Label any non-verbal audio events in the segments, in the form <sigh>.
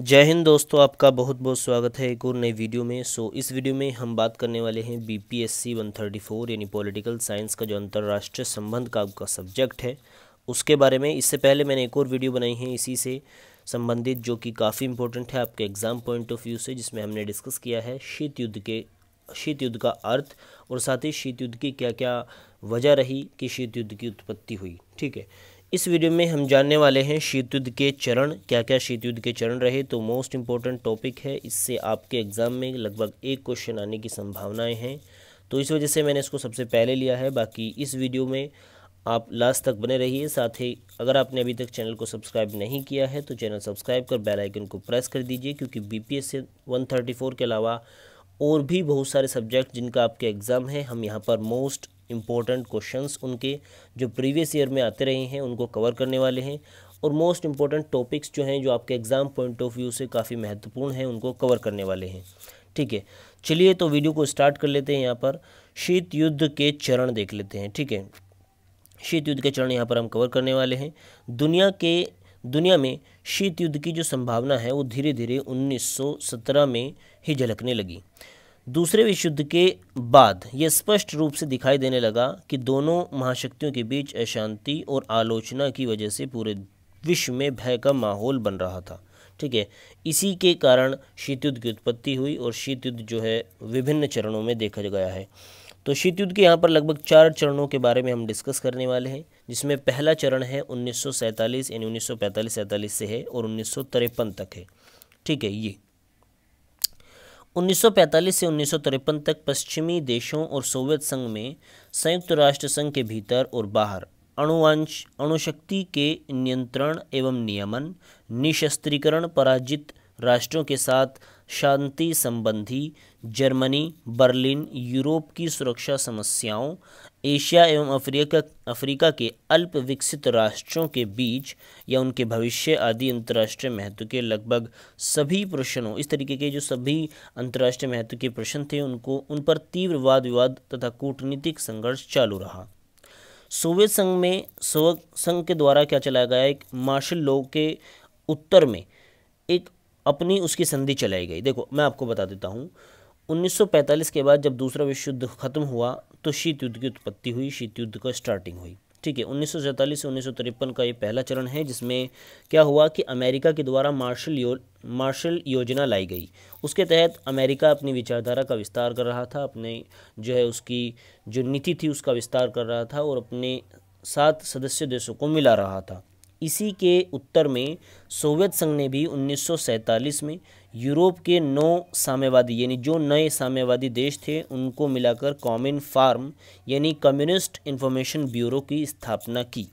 जय हिंद दोस्तों आपका बहुत बहुत स्वागत है एक और नई वीडियो में सो इस वीडियो में हम बात करने वाले हैं बीपीएससी 134 यानी पॉलिटिकल साइंस का जो अंतर्राष्ट्रीय संबंध का आपका सब्जेक्ट है उसके बारे में इससे पहले मैंने एक और वीडियो बनाई है इसी से संबंधित जो कि काफ़ी इंपॉर्टेंट है आपके एग्ज़ाम पॉइंट ऑफ व्यू से जिसमें हमने डिस्कस किया है शीत युद्ध के शीत युद्ध का अर्थ और साथ ही शीत युद्ध की क्या क्या वजह रही कि शीत युद्ध की उत्पत्ति हुई ठीक है इस वीडियो में हम जानने वाले हैं शीत युद्ध के चरण क्या क्या शीत युद्ध के चरण रहे तो मोस्ट इम्पोर्टेंट टॉपिक है इससे आपके एग्ज़ाम में लगभग एक क्वेश्चन आने की संभावनाएं हैं तो इस वजह से मैंने इसको सबसे पहले लिया है बाकी इस वीडियो में आप लास्ट तक बने रहिए साथ ही अगर आपने अभी तक चैनल को सब्सक्राइब नहीं किया है तो चैनल सब्सक्राइब कर बेलाइकन को प्रेस कर दीजिए क्योंकि बी से 134 के अलावा और भी बहुत सारे सब्जेक्ट जिनका आपके एग्ज़ाम है हम यहाँ पर मोस्ट इम्पोर्टेंट क्वेश्चंस उनके जो प्रीवियस ईयर में आते रहे हैं उनको कवर करने वाले हैं और मोस्ट इम्पॉर्टेंट टॉपिक्स जो हैं जो आपके एग्ज़ाम पॉइंट ऑफ व्यू से काफ़ी महत्वपूर्ण हैं उनको कवर करने वाले हैं ठीक है चलिए तो वीडियो को स्टार्ट कर लेते हैं यहाँ पर शीत युद्ध के चरण देख लेते हैं ठीक है शीत युद्ध के चरण यहाँ पर हम कवर करने वाले हैं दुनिया के दुनिया में शीत युद्ध की जो संभावना है वो धीरे धीरे 1917 में ही झलकने लगी दूसरे विश्व युद्ध के बाद यह स्पष्ट रूप से दिखाई देने लगा कि दोनों महाशक्तियों के बीच अशांति और आलोचना की वजह से पूरे विश्व में भय का माहौल बन रहा था ठीक है इसी के कारण शीत युद्ध की उत्पत्ति हुई और शीत युद्ध जो है विभिन्न चरणों में देखा गया है तो शीत युद्ध के यहाँ पर लगभग चार चरणों के बारे में हम डिस्कस करने वाले हैं जिसमें पहला चरण है सैंतालीस यानी पैंतालीस सैंतालीस से है और उन्नीस तक है ठीक है ये 1945 से उन्नीस तक पश्चिमी देशों और सोवियत संघ में संयुक्त राष्ट्र संघ के भीतर और बाहर अणुवंश अणुशक्ति के नियंत्रण एवं नियमन निशस्त्रीकरण पराजित राष्ट्रों के साथ शांति संबंधी जर्मनी बर्लिन यूरोप की सुरक्षा समस्याओं एशिया एवं अफ्रीका अफ्रीका के अल्प विकसित राष्ट्रों के बीच या उनके भविष्य आदि अंतर्राष्ट्रीय महत्व के लगभग सभी प्रश्नों इस तरीके के जो सभी अंतर्राष्ट्रीय महत्व के प्रश्न थे उनको उन पर तीव्र वाद विवाद तथा कूटनीतिक संघर्ष चालू रहा सोवियत संघ में सोवियत संघ के द्वारा क्या चलाया गया एक मार्शल लोग के उत्तर में एक अपनी उसकी संधि चलाई गई देखो मैं आपको बता देता हूँ 1945 के बाद जब दूसरा विश्व युद्ध खत्म हुआ तो शीत युद्ध की उत्पत्ति हुई शीत युद्ध का स्टार्टिंग हुई ठीक है उन्नीस से उन्नीस का ये पहला चरण है जिसमें क्या हुआ कि अमेरिका के द्वारा मार्शल यो मार्शल योजना लाई गई उसके तहत अमेरिका अपनी विचारधारा का विस्तार कर रहा था अपने जो है उसकी जो नीति थी उसका विस्तार कर रहा था और अपने सात सदस्य देशों को मिला रहा था इसी के उत्तर में सोवियत संघ ने भी उन्नीस में यूरोप के नौ साम्यवादी यानी जो नए साम्यवादी देश थे उनको मिलाकर कॉमन फार्म यानी कम्युनिस्ट इन्फॉर्मेशन ब्यूरो की स्थापना की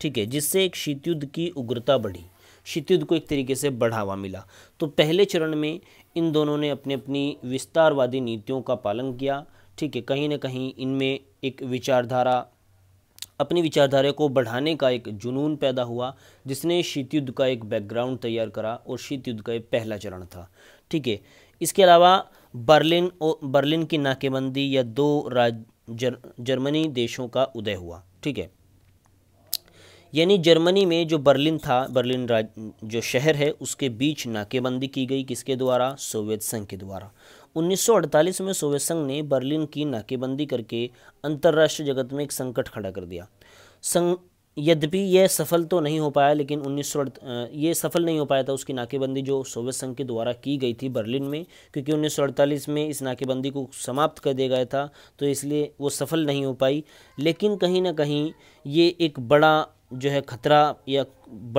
ठीक है जिससे एक शीतयुद्ध की उग्रता बढ़ी शीतयुद्ध को एक तरीके से बढ़ावा मिला तो पहले चरण में इन दोनों ने अपनी अपनी विस्तारवादी नीतियों का पालन किया ठीक है कहीं ना कहीं इनमें एक विचारधारा अपनी विचारधारा को बढ़ाने का एक जुनून पैदा हुआ जिसने शीत युद्ध का एक बैकग्राउंड तैयार करा और शीत युद्ध का एक पहला चरण था ठीक है इसके अलावा बर्लिन और बर्लिन की नाकेबंदी या दो राज जर, जर्मनी देशों का उदय हुआ ठीक है यानी जर्मनी में जो बर्लिन था बर्लिन राज जो शहर है उसके बीच नाकेबंदी की गई किसके द्वारा सोवियत संघ के द्वारा 1948 में सोवियत संघ ने बर्लिन की नाकेबंदी करके अंतर्राष्ट्रीय जगत में एक संकट खड़ा कर दिया संघ यद्यपि यह सफल तो नहीं हो पाया लेकिन उन्नीस ये सफल नहीं हो पाया था उसकी नाकेबंदी जो सोवियत संघ के द्वारा की गई थी बर्लिन में क्योंकि उन्नीस में इस नाकेबंदी को समाप्त कर दिया गया था तो इसलिए वो सफल नहीं हो पाई लेकिन कहीं ना कहीं ये एक बड़ा जो है खतरा या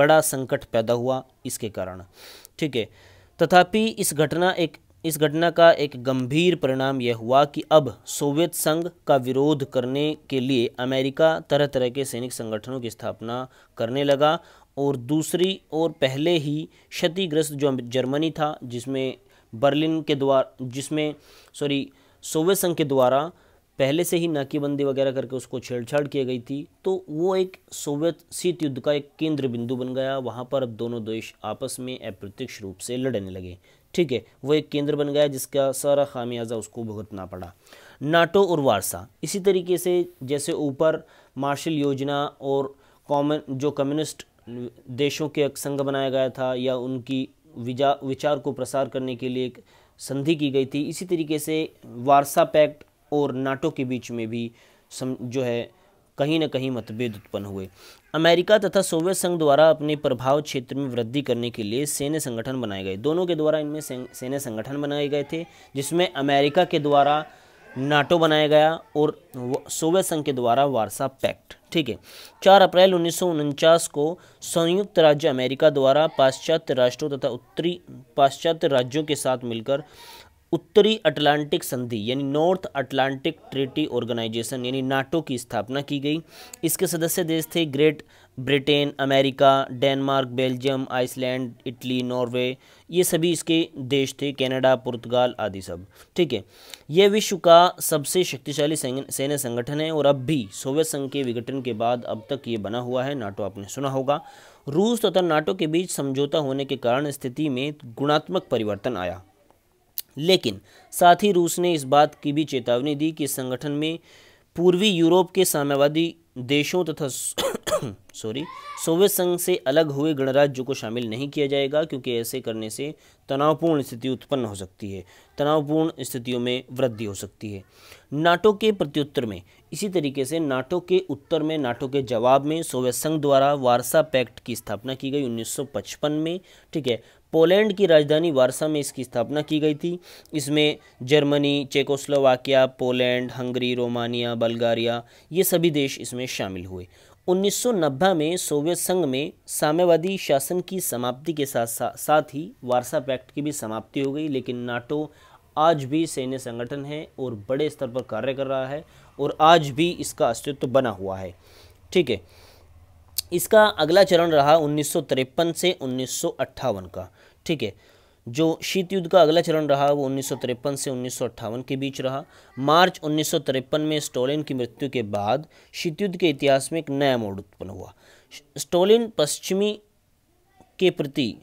बड़ा संकट पैदा हुआ इसके कारण ठीक है तथापि इस घटना एक इस घटना का एक गंभीर परिणाम यह हुआ कि अब सोवियत संघ का विरोध करने के लिए अमेरिका तरह तरह के सैनिक संगठनों की स्थापना करने लगा और दूसरी और पहले ही क्षतिग्रस्त जो जर्मनी था जिसमें बर्लिन के द्वारा जिसमें सॉरी सोवियत संघ के द्वारा पहले से ही नाकीबंदी वगैरह करके उसको छेड़छाड़ की गई थी तो वो एक सोवियत शीत युद्ध का एक केंद्र बिंदु बन गया वहाँ पर अब दोनों देश आपस में अप्रत्यक्ष रूप से लड़ने लगे ठीक है वो एक केंद्र बन गया जिसका सारा खामियाजा उसको भुगतना पड़ा नाटो और वारसा इसी तरीके से जैसे ऊपर मार्शल योजना और कॉमन जो कम्युनिस्ट देशों के संघ बनाया गया था या उनकी विचार को प्रसार करने के लिए एक संधि की गई थी इसी तरीके से वारसा पैक्ट और नाटो के बीच में भी सम जो है कहीं ना कहीं मतभेद उत्पन्न हुए अमेरिका तथा सोवियत संघ द्वारा अपने प्रभाव क्षेत्र में वृद्धि करने के लिए सेने संगठन बनाए गए दोनों के द्वारा इनमें सेने संगठन बनाए गए थे जिसमें अमेरिका के द्वारा नाटो बनाया गया और सोवियत संघ के द्वारा वारसा पैक्ट ठीक है चार अप्रैल उन्नीस को संयुक्त राज्य अमेरिका द्वारा पाश्चात्य राष्ट्रों तथा उत्तरी पाश्चात्य राज्यों के साथ मिलकर उत्तरी अटलांटिक संधि यानी नॉर्थ अटलांटिक ट्रीटी ऑर्गेनाइजेशन यानी नाटो की स्थापना की गई इसके सदस्य देश थे Great Britain America Denmark Belgium Iceland Italy Norway ये सभी इसके देश थे कनाडा पुर्तगाल आदि सब ठीक है यह विश्व का सबसे शक्तिशाली सैन्य संगठन है और अब भी सोवियत संघ के विघटन के बाद अब तक ये बना हुआ है नाटो आपने सुना होगा रूस तथा तो नाटो के बीच समझौता होने के कारण स्थिति में गुणात्मक परिवर्तन आया लेकिन साथ ही रूस ने इस बात की भी चेतावनी दी कि संगठन में पूर्वी यूरोप के साम्यवादी देशों तथा सॉरी <coughs> सोवियत संघ से अलग हुए गणराज्यों को शामिल नहीं किया जाएगा क्योंकि ऐसे करने से तनावपूर्ण स्थिति उत्पन्न हो सकती है तनावपूर्ण स्थितियों में वृद्धि हो सकती है नाटो के प्रत्युत्तर में इसी तरीके से नाटो के उत्तर में नाटो के जवाब में सोवियत संघ द्वारा वारसा पैक्ट की स्थापना की गई 1955 में ठीक है पोलैंड की राजधानी वारसा में इसकी स्थापना की गई थी इसमें Germany Czechoslovakia Poland Hungary Romania Bulgaria ये सभी देश इसमें शामिल हुए 1990 में सोवियत संघ में साम्यवादी शासन की समाप्ति के साथ सा, साथ ही वारसा पैक्ट की भी समाप्ति हो गई लेकिन नाटो आज भी सैन्य संगठन है और बड़े स्तर पर कार्य कर रहा है और आज भी इसका अस्तित्व बना हुआ है ठीक है इसका अगला चरण रहा उन्नीस से उन्नीस का ठीक है जो शीत युद्ध का अगला चरण रहा वो उन्नीस से उन्नीस के बीच रहा मार्च उन्नीस में स्टोलिन की मृत्यु के बाद शीत युद्ध के इतिहास में एक नया मोड़ उत्पन्न हुआ स्टोलिन पश्चिमी के प्रति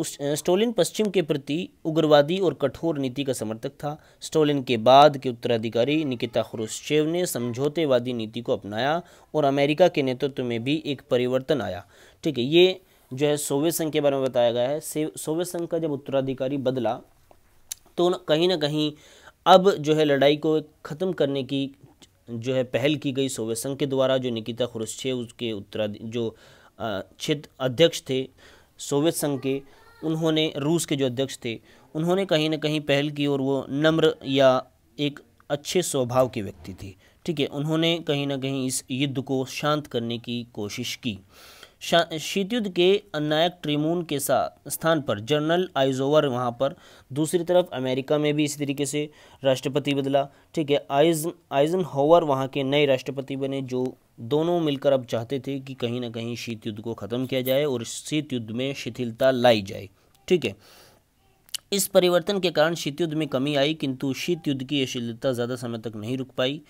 उस स्टोलिन पश्चिम के प्रति उग्रवादी और कठोर नीति का समर्थक था स्टोलिन के बाद के उत्तराधिकारी निकिता खुरुशेव ने समझौतेवादी नीति को अपनाया और अमेरिका के नेतृत्व में भी एक परिवर्तन आया ठीक है ये जो है सोवियत संघ के बारे में बताया गया है सोवियत संघ का जब उत्तराधिकारी बदला तो कहीं ना कहीं अब जो है लड़ाई को ख़त्म करने की जो है पहल की गई सोवियत संघ के द्वारा जो निकिता खुरुशेव उसके उत्तराधि जो क्षेत्र अध्यक्ष थे सोवियत संघ के उन्होंने रूस के जो अध्यक्ष थे उन्होंने कहीं ना कहीं पहल की और वो नम्र या एक अच्छे स्वभाव के व्यक्ति थे ठीक है उन्होंने कहीं ना कहीं इस युद्ध को शांत करने की कोशिश की शीतयुद्ध के नायक ट्रिमून के साथ स्थान पर जनरल आइजोवर वहाँ पर दूसरी तरफ अमेरिका में भी इसी तरीके से राष्ट्रपति बदला ठीक है आइज आइजन होवर वहाँ के नए राष्ट्रपति बने जो दोनों मिलकर अब चाहते थे कि कहीं ना कहीं शीत युद्ध को ख़त्म किया जाए और शीत युद्ध में शिथिलता लाई जाए ठीक है इस परिवर्तन के कारण शीत युद्ध में कमी आई किंतु शीत युद्ध की यह ज़्यादा समय तक नहीं रुक पाई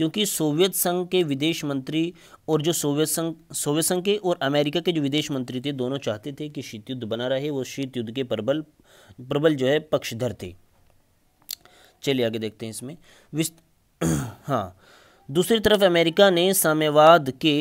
क्योंकि सोवियत संघ के विदेश मंत्री और जो सोवियत संघ सोवियत संघ के और अमेरिका के जो विदेश मंत्री थे दोनों चाहते थे कि शीत युद्ध बना रहे वो शीत युद्ध के प्रबल प्रबल जो है पक्षधर थे चलिए आगे देखते हैं इसमें विस्त <clears throat> हाँ दूसरी तरफ अमेरिका ने साम्यवाद के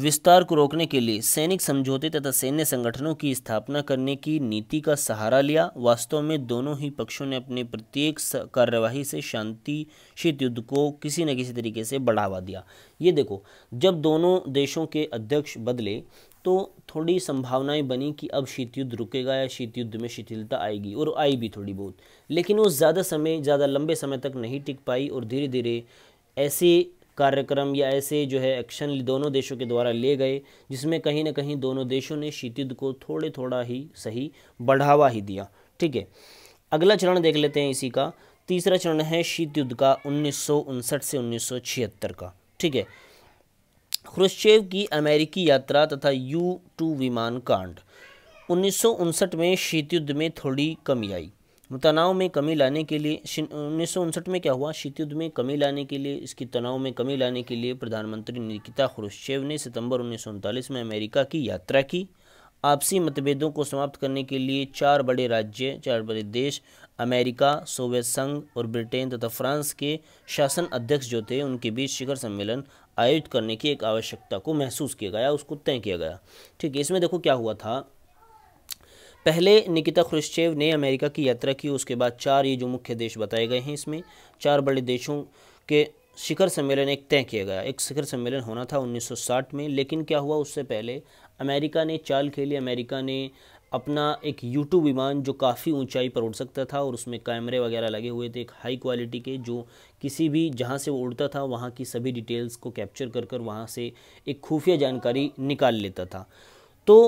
विस्तार को रोकने के लिए सैनिक समझौते तथा सैन्य संगठनों की स्थापना करने की नीति का सहारा लिया वास्तव में दोनों ही पक्षों ने अपने प्रत्येक कार्यवाही से शांति शीत युद्ध को किसी न किसी तरीके से बढ़ावा दिया ये देखो जब दोनों देशों के अध्यक्ष बदले तो थोड़ी संभावनाएं बनी कि अब शीत युद्ध रुकेगा या शीत युद्ध में शिथिलता आएगी और आई भी थोड़ी बहुत लेकिन वो ज़्यादा समय ज़्यादा लंबे समय तक नहीं टिक पाई और धीरे धीरे ऐसे कार्यक्रम या ऐसे जो है एक्शन दोनों देशों के द्वारा ले गए जिसमें कहीं ना कहीं दोनों देशों ने युद्ध को थोड़े थोड़ा ही सही बढ़ावा ही दिया ठीक है अगला चरण देख लेते हैं इसी का तीसरा चरण है शीत युद्ध का उन्नीस से उन्नीस का ठीक है क्रुश्चेव की अमेरिकी यात्रा तथा यू टू विमान कांड उन्नीस में शीत युद्ध में थोड़ी कमी आई तनाव में कमी लाने के लिए उन्नीस में क्या हुआ शीत युद्ध में कमी लाने के लिए इसकी तनाव में कमी लाने के लिए प्रधानमंत्री निकिता खुरुशेव ने सितंबर उन्नीस में अमेरिका की यात्रा की आपसी मतभेदों को समाप्त करने के लिए चार बड़े राज्य चार बड़े देश अमेरिका सोवियत संघ और ब्रिटेन तथा फ्रांस के शासन अध्यक्ष जो थे उनके बीच शिखर सम्मेलन आयोजित करने की एक आवश्यकता को महसूस किया गया उसको तय किया गया ठीक है इसमें देखो क्या हुआ था पहले निकिता खुरश्चेव ने अमेरिका की यात्रा की उसके बाद चार ये जो मुख्य देश बताए गए हैं इसमें चार बड़े देशों के शिखर सम्मेलन एक तय किया गया एक शिखर सम्मेलन होना था 1960 में लेकिन क्या हुआ उससे पहले अमेरिका ने चाल खेली अमेरिका ने अपना एक यूटू विमान जो काफ़ी ऊंचाई पर उड़ सकता था और उसमें कैमरे वगैरह लगे हुए थे एक हाई क्वालिटी के जो किसी भी जहां से वो उड़ता था वहां की सभी डिटेल्स को कैप्चर कर कर वहाँ से एक खुफिया जानकारी निकाल लेता था तो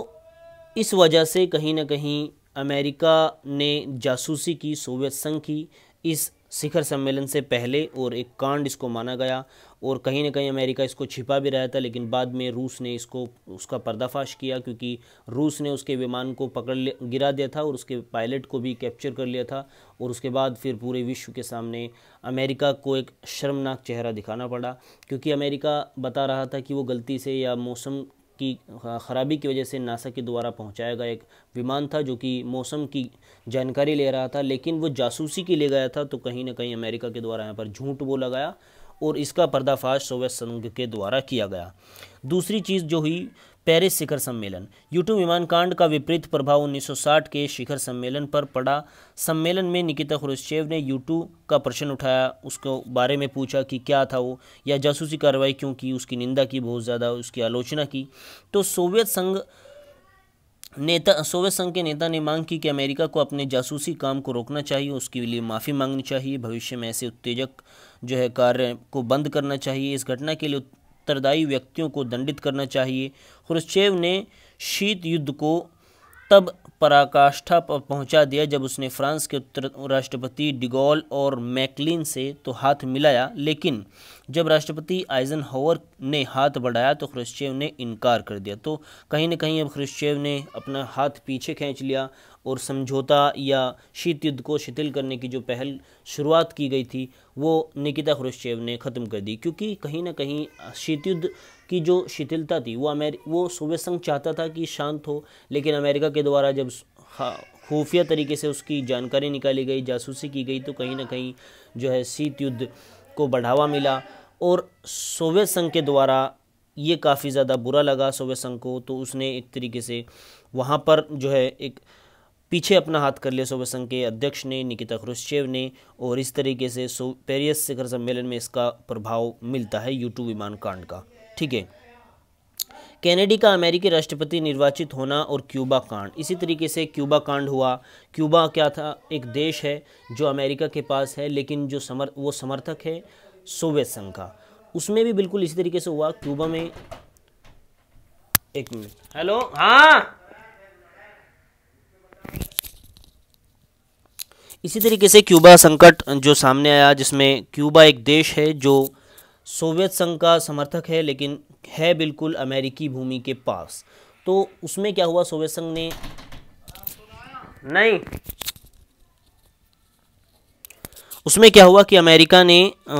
इस वजह से कहीं ना कहीं अमेरिका ने जासूसी की सोवियत संघ की इस शिखर सम्मेलन से पहले और एक कांड इसको माना गया और कहीं ना कहीं अमेरिका इसको छिपा भी रहा था लेकिन बाद में रूस ने इसको उसका पर्दाफाश किया क्योंकि रूस ने उसके विमान को पकड़ गिरा दिया था और उसके पायलट को भी कैप्चर कर लिया था और उसके बाद फिर पूरे विश्व के सामने अमेरिका को एक शर्मनाक चेहरा दिखाना पड़ा क्योंकि अमेरिका बता रहा था कि वो गलती से या मौसम की ख़राबी की वजह से नासा के द्वारा पहुंचाया गया एक विमान था जो कि मौसम की जानकारी ले रहा था लेकिन वो जासूसी के लिए गया था तो कहीं ना कहीं अमेरिका के द्वारा यहाँ पर झूठ बोला गया और इसका पर्दाफाश सोवियत संघ के द्वारा किया गया दूसरी चीज़ जो हुई पेरिस शिखर सम्मेलन यूटू विमान कांड का विपरीत प्रभाव 1960 के शिखर सम्मेलन पर पड़ा सम्मेलन में निकिता खुरुश्चेव ने यूटू का प्रश्न उठाया उसको बारे में पूछा कि क्या था वो या जासूसी कार्रवाई क्यों की उसकी निंदा की बहुत ज़्यादा उसकी आलोचना की तो सोवियत संघ नेता सोवियत संघ के नेता ने मांग की कि अमेरिका को अपने जासूसी काम को रोकना चाहिए उसके लिए माफ़ी मांगनी चाहिए भविष्य में ऐसे उत्तेजक जो है कार्य को बंद करना चाहिए इस घटना के लिए उत्तरदायी व्यक्तियों को दंडित करना चाहिए खुरुशेव ने शीत युद्ध को तब पराकाष्ठा पर पहुंचा दिया जब उसने फ्रांस के उत्तर राष्ट्रपति डिगोल और मैकलिन से तो हाथ मिलाया लेकिन जब राष्ट्रपति आइजन ने हाथ बढ़ाया तो ख्रिश्चेव ने इनकार कर दिया तो कहीं ना कहीं अब ख्रिश्चेव ने अपना हाथ पीछे खींच लिया और समझौता या शीत युद्ध को शिथिल करने की जो पहल शुरुआत की गई थी वो निकिता ख्रिश्चेव ने ख़त्म कर दी क्योंकि कहीं ना कहीं शीत युद्ध की जो शिथिलता थी वो अमेर वो सोवियत संघ चाहता था कि शांत हो लेकिन अमेरिका के द्वारा जब खुफिया तरीके से उसकी जानकारी निकाली गई जासूसी की गई तो कहीं ना कहीं जो है शीत युद्ध को बढ़ावा मिला और सोवियत संघ के द्वारा ये काफ़ी ज़्यादा बुरा लगा सोवियत संघ को तो उसने एक तरीके से वहाँ पर जो है एक पीछे अपना हाथ कर लिया सोवियत संघ के अध्यक्ष ने निकिता क्रुश्चेव ने और इस तरीके से सो पेरियस शिखर सम्मेलन में इसका प्रभाव मिलता है यूटू विमान कांड का ठीक है कैनेडी का अमेरिकी राष्ट्रपति निर्वाचित होना और क्यूबा कांड इसी तरीके से क्यूबा कांड हुआ क्यूबा क्या था एक देश है जो अमेरिका के पास है लेकिन जो समर वो समर्थक है सोवियत संघ का उसमें भी बिल्कुल इसी तरीके से हुआ क्यूबा में एक मिनट हेलो हाँ इसी तरीके से क्यूबा संकट जो सामने आया जिसमें क्यूबा एक देश है जो सोवियत संघ का समर्थक है लेकिन है बिल्कुल अमेरिकी भूमि के पास तो उसमें क्या हुआ सोवियत संघ ने नहीं उसमें क्या हुआ कि अमेरिका ने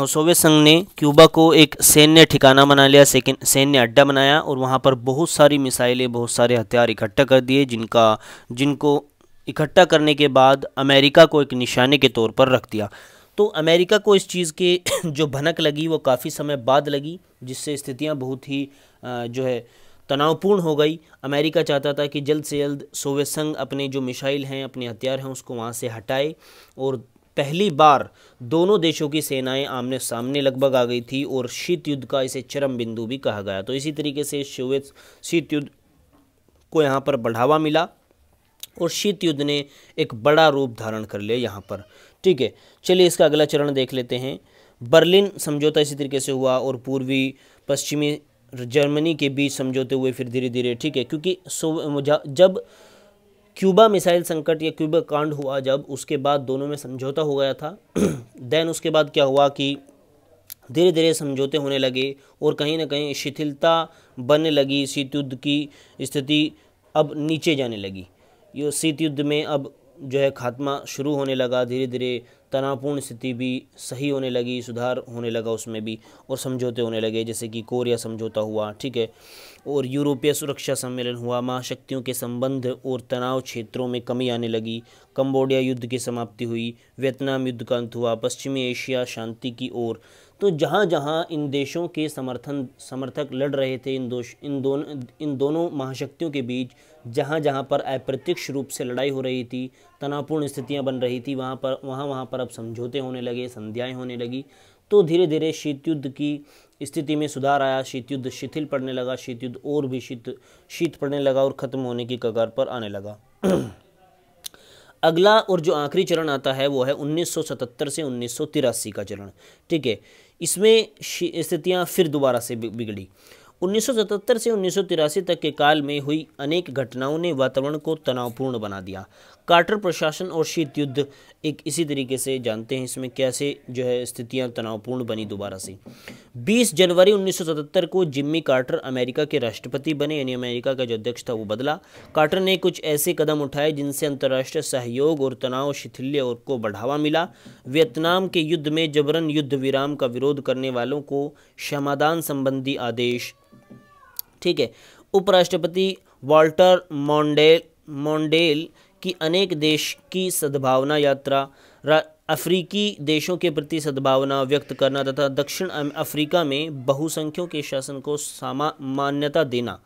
सोवियत संघ ने क्यूबा को एक सैन्य ठिकाना बना लिया सेकंड सैन्य अड्डा बनाया और वहाँ पर बहुत सारी मिसाइलें बहुत सारे हथियार इकट्ठा कर दिए जिनका जिनको इकट्ठा करने के बाद अमेरिका को एक निशाने के तौर पर रख दिया तो अमेरिका को इस चीज़ की <coughs> जो भनक लगी वो काफ़ी समय बाद लगी जिससे स्थितियाँ बहुत ही जो है तनावपूर्ण हो गई अमेरिका चाहता था कि जल्द से जल्द सोवियत संघ अपने जो मिसाइल हैं अपने हथियार हैं उसको वहाँ से हटाए और पहली बार दोनों देशों की सेनाएं आमने सामने लगभग आ गई थी और शीत युद्ध का इसे चरम बिंदु भी कहा गया तो इसी तरीके से सोवियत शीत युद्ध को यहाँ पर बढ़ावा मिला और शीत युद्ध ने एक बड़ा रूप धारण कर लिया यहाँ पर ठीक है चलिए इसका अगला चरण देख लेते हैं बर्लिन समझौता इसी तरीके से हुआ और पूर्वी पश्चिमी जर्मनी के बीच समझौते हुए फिर धीरे धीरे ठीक है क्योंकि जब क्यूबा मिसाइल संकट या क्यूबा कांड हुआ जब उसके बाद दोनों में समझौता हो गया था <clears throat> देन उसके बाद क्या हुआ कि धीरे धीरे समझौते होने लगे और कहीं ना कहीं शिथिलता बनने लगी शीत युद्ध की स्थिति अब नीचे जाने लगी ये शीत युद्ध में अब जो है खात्मा शुरू होने लगा धीरे धीरे तनावपूर्ण स्थिति भी सही होने लगी सुधार होने लगा उसमें भी और समझौते होने लगे जैसे कि कोरिया समझौता हुआ ठीक है और यूरोपीय सुरक्षा सम्मेलन हुआ महाशक्तियों के संबंध और तनाव क्षेत्रों में कमी आने लगी कम्बोडिया युद्ध की समाप्ति हुई वियतनाम युद्ध का अंत हुआ पश्चिमी एशिया शांति की ओर तो जहाँ जहाँ इन देशों के समर्थन समर्थक लड़ रहे थे इन दोष इन दोनों इन दोनों महाशक्तियों के बीच जहाँ जहाँ पर अप्रत्यक्ष रूप से लड़ाई हो रही थी तनावपूर्ण स्थितियाँ बन रही थी वहाँ पर वहाँ वहाँ पर अब समझौते होने लगे संध्याएँ होने लगी तो धीरे धीरे शीत युद्ध की स्थिति में सुधार आया शीत युद्ध शिथिल पड़ने लगा शीत युद्ध और भी शीत शीत पड़ने लगा और ख़त्म होने की कगार पर आने लगा <clears throat> अगला और जो आखिरी चरण आता है वो है 1977 से उन्नीस का चरण ठीक है इसमें स्थितियां फिर दोबारा से बिगड़ी 1977 से उन्नीस तक के काल में हुई अनेक घटनाओं ने वातावरण को तनावपूर्ण बना दिया कार्टर प्रशासन और शीत युद्ध एक इसी तरीके से जानते हैं इसमें कैसे जो है स्थितियां तनावपूर्ण बनी दोबारा से 20 जनवरी 1977 को जिम्मी कार्टर अमेरिका के राष्ट्रपति बने यानी अमेरिका का जो अध्यक्ष था वो बदला कार्टर ने कुछ ऐसे कदम उठाए जिनसे अंतर्राष्ट्रीय सहयोग और तनाव शिथिल्य और को बढ़ावा मिला वियतनाम के युद्ध में जबरन युद्ध विराम का विरोध करने वालों को क्षमादान संबंधी आदेश ठीक है उपराष्ट्रपति वाल्टर मॉन्डेल मॉन्डेल कि अनेक देश की सद्भावना यात्रा अफ्रीकी देशों के प्रति सद्भावना व्यक्त करना तथा दक्षिण अफ्रीका में बहुसंख्यों के शासन को मान्यता देना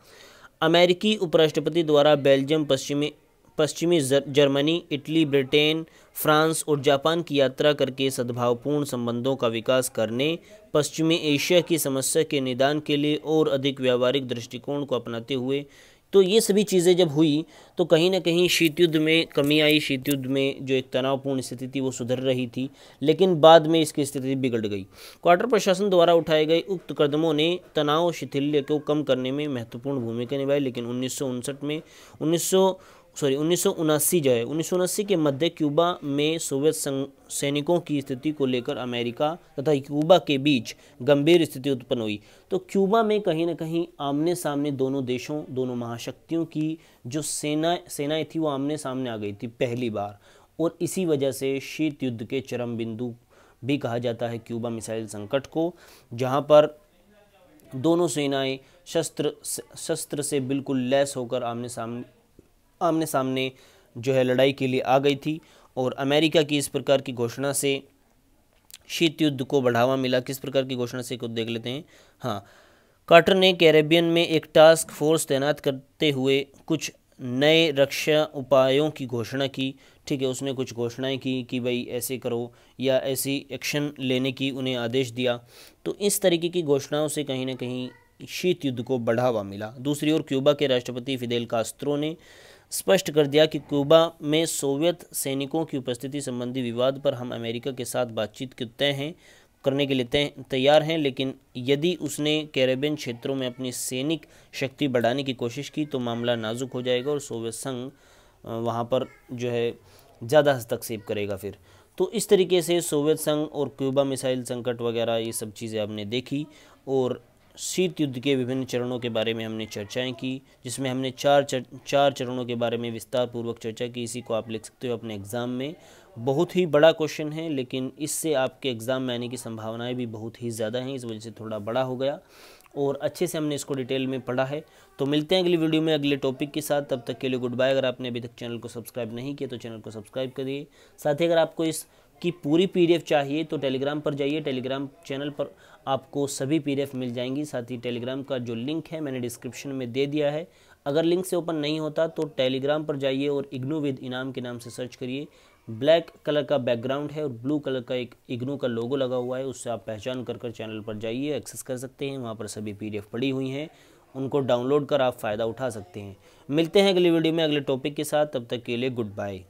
अमेरिकी उपराष्ट्रपति द्वारा बेल्जियम पश्चिमी पश्चिमी जर्मनी इटली ब्रिटेन फ्रांस और जापान की यात्रा करके सद्भावपूर्ण संबंधों का विकास करने पश्चिमी एशिया की समस्या के निदान के लिए और अधिक व्यावहारिक दृष्टिकोण को अपनाते हुए तो ये सभी चीज़ें जब हुई तो कहीं ना कहीं शीत युद्ध में कमी आई शीत युद्ध में जो एक तनावपूर्ण स्थिति थी वो सुधर रही थी लेकिन बाद में इसकी स्थिति बिगड़ गई क्वार्टर प्रशासन द्वारा उठाए गए उक्त कदमों ने तनाव शिथिल्य को कम करने में महत्वपूर्ण भूमिका निभाई लेकिन उन्नीस में उन्नीस सॉरी उन्नीस जो है उन्नीस के मध्य क्यूबा में सोवियत सैनिकों की स्थिति को लेकर अमेरिका तथा क्यूबा के बीच गंभीर स्थिति उत्पन्न हुई तो क्यूबा में कहीं ना कहीं आमने सामने दोनों देशों दोनों महाशक्तियों की जो सेना सेनाएँ थी वो आमने सामने आ गई थी पहली बार और इसी वजह से शीत युद्ध के चरम बिंदु भी कहा जाता है क्यूबा मिसाइल संकट को जहाँ पर दोनों सेनाएं शस्त्र शस्त्र से बिल्कुल लैस होकर आमने सामने आमने सामने जो है लड़ाई के लिए आ गई थी और अमेरिका की इस प्रकार की घोषणा से शीत युद्ध को बढ़ावा मिला किस प्रकार की घोषणा से खुद देख लेते हैं हाँ कार्टर ने कैरेबियन में एक टास्क फोर्स तैनात करते हुए कुछ नए रक्षा उपायों की घोषणा की ठीक है उसने कुछ घोषणाएं की कि भाई ऐसे करो या ऐसी एक्शन लेने की उन्हें आदेश दिया तो इस तरीके की घोषणाओं से कहीं ना कहीं शीत युद्ध को बढ़ावा मिला दूसरी ओर क्यूबा के राष्ट्रपति फिदेल कास्त्रो ने स्पष्ट कर दिया कि क्यूबा में सोवियत सैनिकों की उपस्थिति संबंधी विवाद पर हम अमेरिका के साथ बातचीत के तय हैं करने के लिए तैयार हैं लेकिन यदि उसने कैरेबियन क्षेत्रों में अपनी सैनिक शक्ति बढ़ाने की कोशिश की तो मामला नाजुक हो जाएगा और सोवियत संघ वहाँ पर जो है ज़्यादा हस्तक्षेप करेगा फिर तो इस तरीके से सोवियत संघ और क्यूबा मिसाइल संकट वगैरह ये सब चीज़ें आपने देखी और शीत युद्ध के विभिन्न चरणों के बारे में हमने चर्चाएं की जिसमें हमने चार चर, चार चरणों के बारे में विस्तार पूर्वक चर्चा की इसी को आप लिख सकते हो अपने एग्ज़ाम में बहुत ही बड़ा क्वेश्चन है लेकिन इससे आपके एग्ज़ाम में आने की संभावनाएं भी बहुत ही ज़्यादा हैं इस वजह से थोड़ा बड़ा हो गया और अच्छे से हमने इसको डिटेल में पढ़ा है तो मिलते हैं अगली वीडियो में अगले टॉपिक के साथ तब तक के लिए गुड बाय अगर आपने अभी तक चैनल को सब्सक्राइब नहीं किया तो चैनल को सब्सक्राइब करिए साथ ही अगर आपको इस की पूरी पीडीएफ चाहिए तो टेलीग्राम पर जाइए टेलीग्राम चैनल पर आपको सभी पीडीएफ मिल जाएंगी साथ ही टेलीग्राम का जो लिंक है मैंने डिस्क्रिप्शन में दे दिया है अगर लिंक से ओपन नहीं होता तो टेलीग्राम पर जाइए और इग्नू विद इनाम के नाम से सर्च करिए ब्लैक कलर का बैकग्राउंड है और ब्लू कलर का एक इग्नू का लोगो लगा हुआ है उससे आप पहचान कर कर चैनल पर जाइए एक्सेस कर सकते हैं वहाँ पर सभी पी पड़ी हुई हैं उनको डाउनलोड कर आप फ़ायदा उठा सकते हैं मिलते हैं अगली वीडियो में अगले टॉपिक के साथ तब तक के लिए गुड बाय